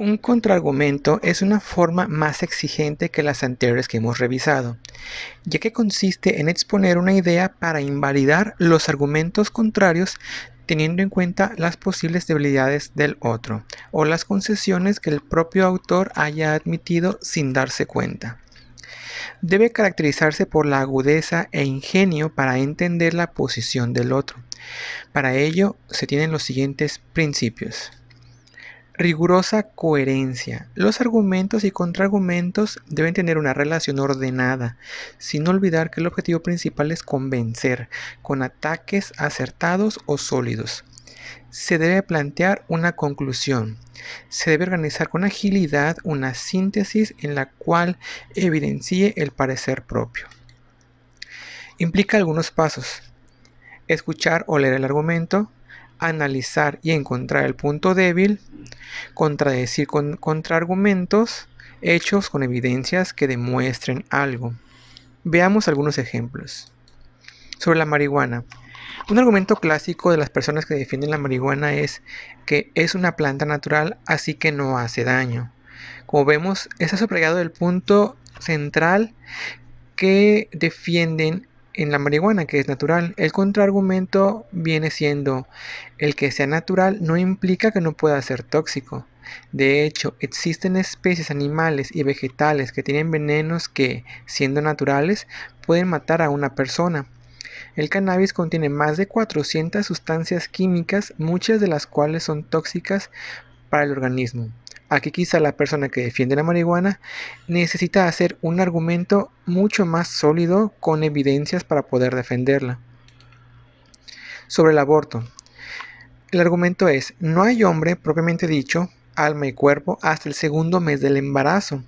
Un contraargumento es una forma más exigente que las anteriores que hemos revisado, ya que consiste en exponer una idea para invalidar los argumentos contrarios teniendo en cuenta las posibles debilidades del otro o las concesiones que el propio autor haya admitido sin darse cuenta. Debe caracterizarse por la agudeza e ingenio para entender la posición del otro. Para ello se tienen los siguientes principios. Rigurosa coherencia. Los argumentos y contraargumentos deben tener una relación ordenada, sin olvidar que el objetivo principal es convencer, con ataques acertados o sólidos. Se debe plantear una conclusión. Se debe organizar con agilidad una síntesis en la cual evidencie el parecer propio. Implica algunos pasos. Escuchar o leer el argumento, analizar y encontrar el punto débil, contradecir con contraargumentos, hechos con evidencias que demuestren algo. Veamos algunos ejemplos. Sobre la marihuana. Un argumento clásico de las personas que defienden la marihuana es que es una planta natural, así que no hace daño. Como vemos, está sobregado el punto central que defienden en la marihuana que es natural. El contraargumento viene siendo, el que sea natural no implica que no pueda ser tóxico. De hecho, existen especies animales y vegetales que tienen venenos que, siendo naturales, pueden matar a una persona. El cannabis contiene más de 400 sustancias químicas, muchas de las cuales son tóxicas para el organismo. Aquí quizá la persona que defiende la marihuana necesita hacer un argumento mucho más sólido con evidencias para poder defenderla. Sobre el aborto. El argumento es, no hay hombre propiamente dicho, alma y cuerpo, hasta el segundo mes del embarazo,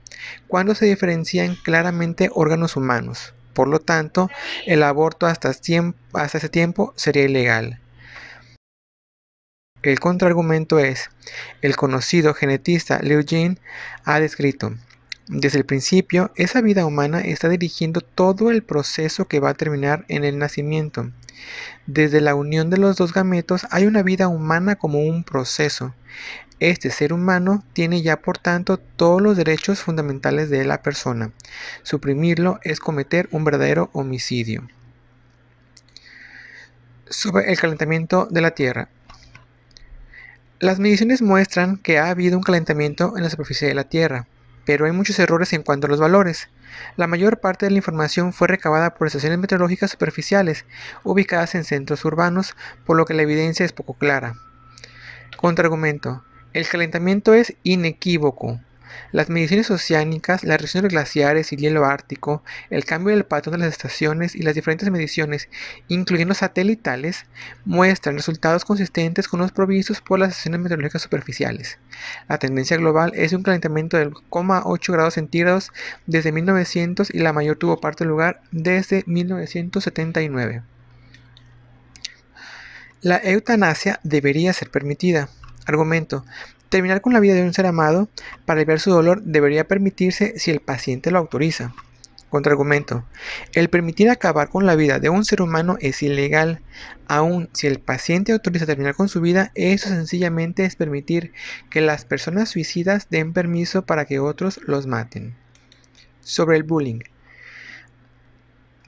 cuando se diferencian claramente órganos humanos. Por lo tanto, el aborto hasta, hasta ese tiempo sería ilegal. El contraargumento es, el conocido genetista Liu Jin ha descrito, desde el principio, esa vida humana está dirigiendo todo el proceso que va a terminar en el nacimiento. Desde la unión de los dos gametos hay una vida humana como un proceso. Este ser humano tiene ya por tanto todos los derechos fundamentales de la persona. Suprimirlo es cometer un verdadero homicidio. Sobre el calentamiento de la Tierra. Las mediciones muestran que ha habido un calentamiento en la superficie de la Tierra, pero hay muchos errores en cuanto a los valores. La mayor parte de la información fue recabada por estaciones meteorológicas superficiales, ubicadas en centros urbanos, por lo que la evidencia es poco clara. Contraargumento. El calentamiento es inequívoco. Las mediciones oceánicas, las regiones glaciares y hielo ártico, el cambio del patrón de las estaciones y las diferentes mediciones, incluyendo satelitales, muestran resultados consistentes con los provistos por las estaciones meteorológicas superficiales. La tendencia global es un calentamiento de 0,8 grados centígrados desde 1900 y la mayor tuvo parte lugar desde 1979. La eutanasia debería ser permitida. Argumento. Terminar con la vida de un ser amado para aliviar su dolor debería permitirse si el paciente lo autoriza. Contraargumento. El permitir acabar con la vida de un ser humano es ilegal. Aun si el paciente autoriza terminar con su vida, eso sencillamente es permitir que las personas suicidas den permiso para que otros los maten. Sobre el bullying.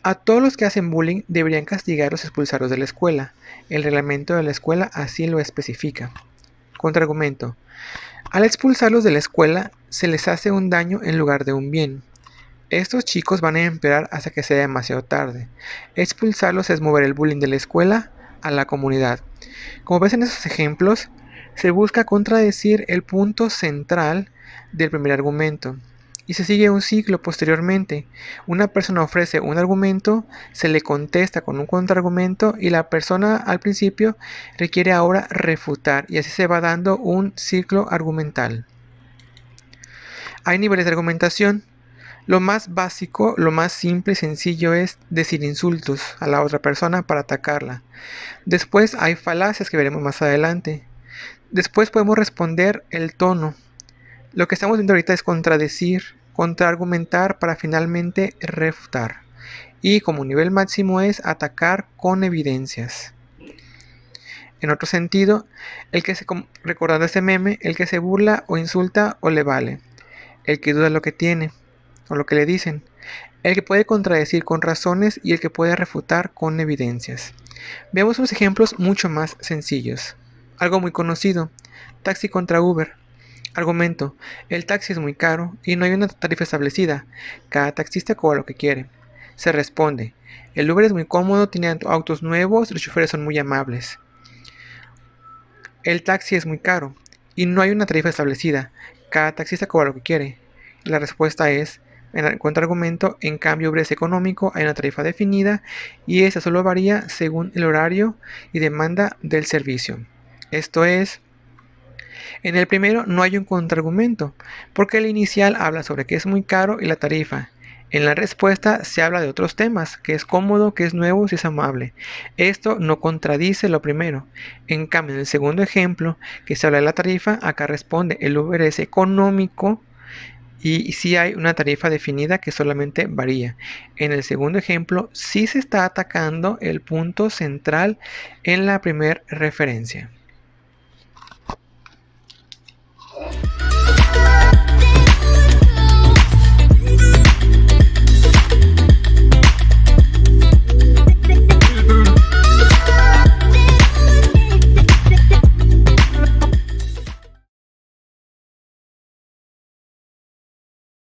A todos los que hacen bullying deberían castigarlos expulsarlos de la escuela. El reglamento de la escuela así lo especifica. Contraargumento. Al expulsarlos de la escuela, se les hace un daño en lugar de un bien. Estos chicos van a empeorar hasta que sea demasiado tarde. Expulsarlos es mover el bullying de la escuela a la comunidad. Como ves en esos ejemplos, se busca contradecir el punto central del primer argumento y se sigue un ciclo posteriormente. Una persona ofrece un argumento, se le contesta con un contraargumento y la persona al principio requiere ahora refutar y así se va dando un ciclo argumental. Hay niveles de argumentación. Lo más básico, lo más simple y sencillo es decir insultos a la otra persona para atacarla. Después hay falacias que veremos más adelante. Después podemos responder el tono, lo que estamos viendo ahorita es contradecir, contraargumentar para finalmente refutar. Y como nivel máximo es atacar con evidencias. En otro sentido, el que se, recordando ese meme, el que se burla o insulta o le vale. El que duda lo que tiene o lo que le dicen. El que puede contradecir con razones y el que puede refutar con evidencias. Veamos unos ejemplos mucho más sencillos. Algo muy conocido, taxi contra Uber. Argumento. El taxi es muy caro y no hay una tarifa establecida. Cada taxista cobra lo que quiere. Se responde. El Uber es muy cómodo, tiene autos nuevos, los choferes son muy amables. El taxi es muy caro y no hay una tarifa establecida. Cada taxista cobra lo que quiere. La respuesta es, en cuanto argumento, en cambio Uber es económico, hay una tarifa definida y esa solo varía según el horario y demanda del servicio. Esto es en el primero no hay un contraargumento, porque el inicial habla sobre que es muy caro y la tarifa. En la respuesta se habla de otros temas, que es cómodo, que es nuevo, si es amable. Esto no contradice lo primero. En cambio, en el segundo ejemplo, que se habla de la tarifa, acá responde el Uber es económico y si hay una tarifa definida que solamente varía. En el segundo ejemplo, sí se está atacando el punto central en la primera referencia.